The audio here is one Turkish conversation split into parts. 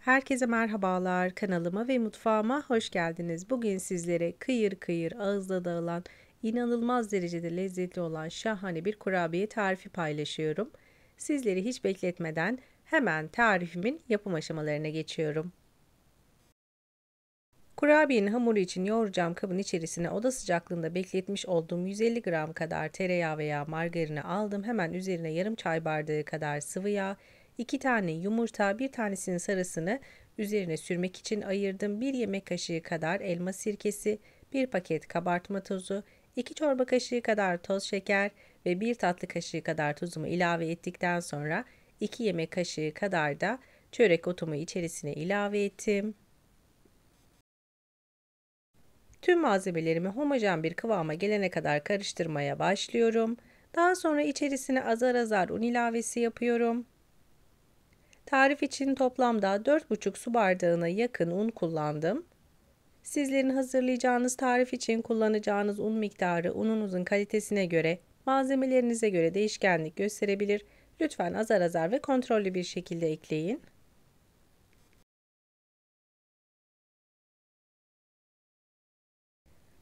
Herkese merhabalar. Kanalıma ve mutfağıma hoş geldiniz. Bugün sizlere kıyır kıyır ağızda dağılan, inanılmaz derecede lezzetli olan şahane bir kurabiye tarifi paylaşıyorum. Sizleri hiç bekletmeden hemen tarifimin yapım aşamalarına geçiyorum. Kurabiyenin hamuru için yoğuracağım kabın içerisine oda sıcaklığında bekletmiş olduğum 150 gram kadar tereyağı veya margarini aldım. Hemen üzerine yarım çay bardağı kadar sıvı yağ, 2 tane yumurta, bir tanesinin sarısını üzerine sürmek için ayırdım. 1 yemek kaşığı kadar elma sirkesi, 1 paket kabartma tozu, 2 çorba kaşığı kadar toz şeker ve 1 tatlı kaşığı kadar tuzumu ilave ettikten sonra 2 yemek kaşığı kadar da çörek otumu içerisine ilave ettim. Tüm malzemelerimi homojen bir kıvama gelene kadar karıştırmaya başlıyorum. Daha sonra içerisine azar azar un ilavesi yapıyorum. Tarif için toplamda 4,5 su bardağına yakın un kullandım. Sizlerin hazırlayacağınız tarif için kullanacağınız un miktarı ununuzun kalitesine göre, malzemelerinize göre değişkenlik gösterebilir. Lütfen azar azar ve kontrollü bir şekilde ekleyin.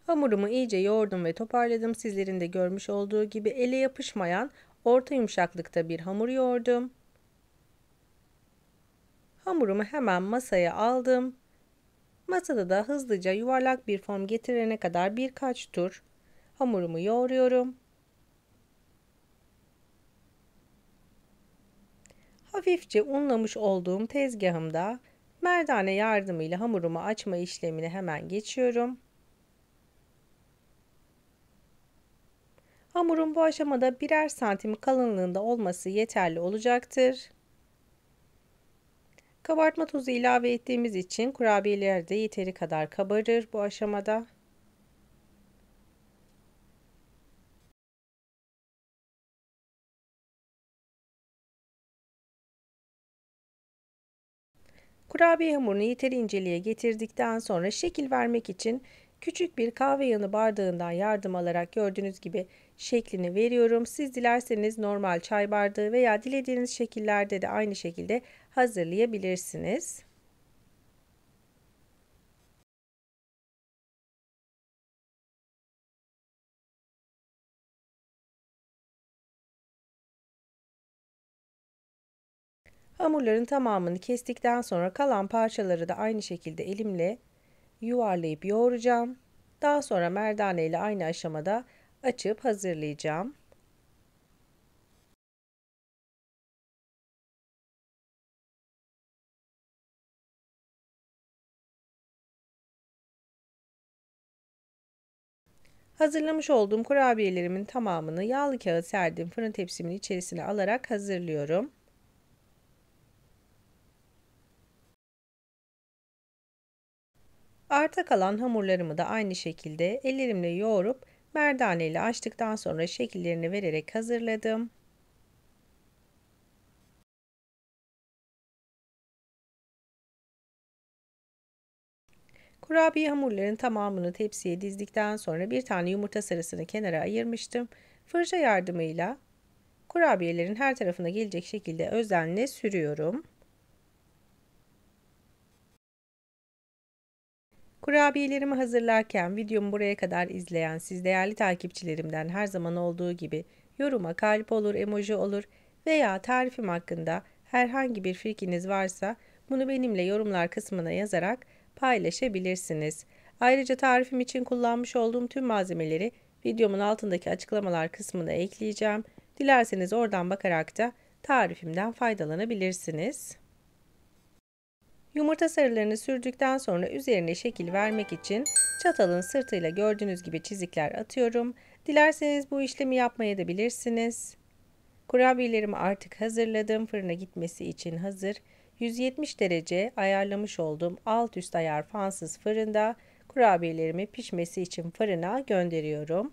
Hamurumu iyice yoğurdum ve toparladım. Sizlerin de görmüş olduğu gibi ele yapışmayan orta yumuşaklıkta bir hamur yoğurdum. Hamurumu hemen masaya aldım. Masada da hızlıca yuvarlak bir form getirene kadar birkaç tur hamurumu yoğuruyorum. Hafifçe unlamış olduğum tezgahımda merdane yardımıyla hamurumu açma işlemine hemen geçiyorum. Hamurun bu aşamada birer santim kalınlığında olması yeterli olacaktır. Kabartma tozu ilave ettiğimiz için kurabiyeler de yeteri kadar kabarır bu aşamada. Kurabiye hamurunu yeteri inceliğe getirdikten sonra şekil vermek için küçük bir kahve yanı bardağından yardım alarak gördüğünüz gibi şeklini veriyorum. Siz dilerseniz normal çay bardağı veya dilediğiniz şekillerde de aynı şekilde hazırlayabilirsiniz. Hamurların tamamını kestikten sonra kalan parçaları da aynı şekilde elimle yuvarlayıp yoğuracağım. Daha sonra merdane ile aynı aşamada açıp hazırlayacağım. Hazırlamış olduğum kurabiyelerimin tamamını yağlı kağıt serdiğim fırın tepsimin içerisine alarak hazırlıyorum. Arta kalan hamurlarımı da aynı şekilde ellerimle yoğurup merdane ile açtıktan sonra şekillerini vererek hazırladım. Kurabiye hamurların tamamını tepsiye dizdikten sonra bir tane yumurta sarısını kenara ayırmıştım. Fırça yardımıyla kurabiyelerin her tarafına gelecek şekilde özenle sürüyorum. Kurabiyelerimi hazırlarken videomu buraya kadar izleyen siz değerli takipçilerimden her zaman olduğu gibi yoruma kalp olur, emoji olur veya tarifim hakkında herhangi bir fikriniz varsa bunu benimle yorumlar kısmına yazarak paylaşabilirsiniz. Ayrıca tarifim için kullanmış olduğum tüm malzemeleri videomun altındaki açıklamalar kısmına ekleyeceğim. Dilerseniz oradan bakarak da tarifimden faydalanabilirsiniz. Yumurta sarılarını sürdükten sonra üzerine şekil vermek için çatalın sırtıyla gördüğünüz gibi çizikler atıyorum. Dilerseniz bu işlemi yapmaya da bilirsiniz. Kurabiyelerimi artık hazırladım. Fırına gitmesi için hazır. 170 derece ayarlamış olduğum alt üst ayar fansız fırında kurabiyelerimi pişmesi için fırına gönderiyorum.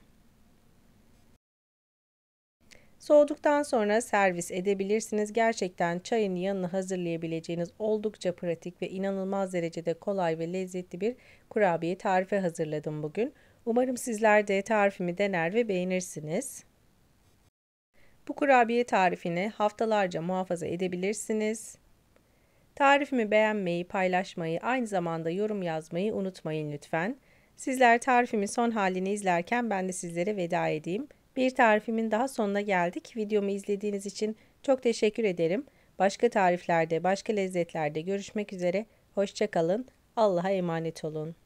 Soğuduktan sonra servis edebilirsiniz. Gerçekten çayın yanına hazırlayabileceğiniz oldukça pratik ve inanılmaz derecede kolay ve lezzetli bir kurabiye tarifi hazırladım bugün. Umarım sizler de tarifimi dener ve beğenirsiniz. Bu kurabiye tarifini haftalarca muhafaza edebilirsiniz. Tarifimi beğenmeyi, paylaşmayı, aynı zamanda yorum yazmayı unutmayın lütfen. Sizler tarifimin son halini izlerken ben de sizlere veda edeyim. Bir tarifimin daha sonuna geldik. Videomu izlediğiniz için çok teşekkür ederim. Başka tariflerde, başka lezzetlerde görüşmek üzere. Hoşçakalın. Allah'a emanet olun.